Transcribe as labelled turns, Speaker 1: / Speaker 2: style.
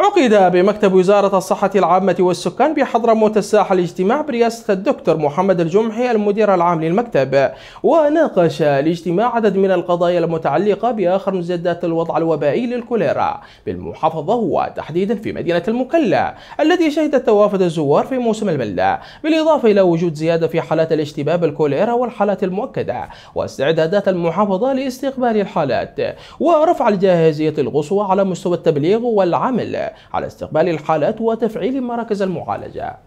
Speaker 1: عقد بمكتب وزارة الصحة العامة والسكان بحضرموت الساحل اجتماع برئاسة الدكتور محمد الجمحي المدير العام للمكتب وناقش الاجتماع عدد من القضايا المتعلقة بآخر مزدات الوضع الوبائي للكوليرا بالمحافظة وتحديدا في مدينة المكلا التي شهدت توافد الزوار في موسم الملة بالإضافة إلى وجود زيادة في حالات الاشتباب الكوليرا والحالات المؤكدة واستعدادات المحافظة لاستقبال الحالات ورفع الجاهزية القصوى على مستوى التبليغ والعمل على استقبال الحالات وتفعيل مراكز المعالجة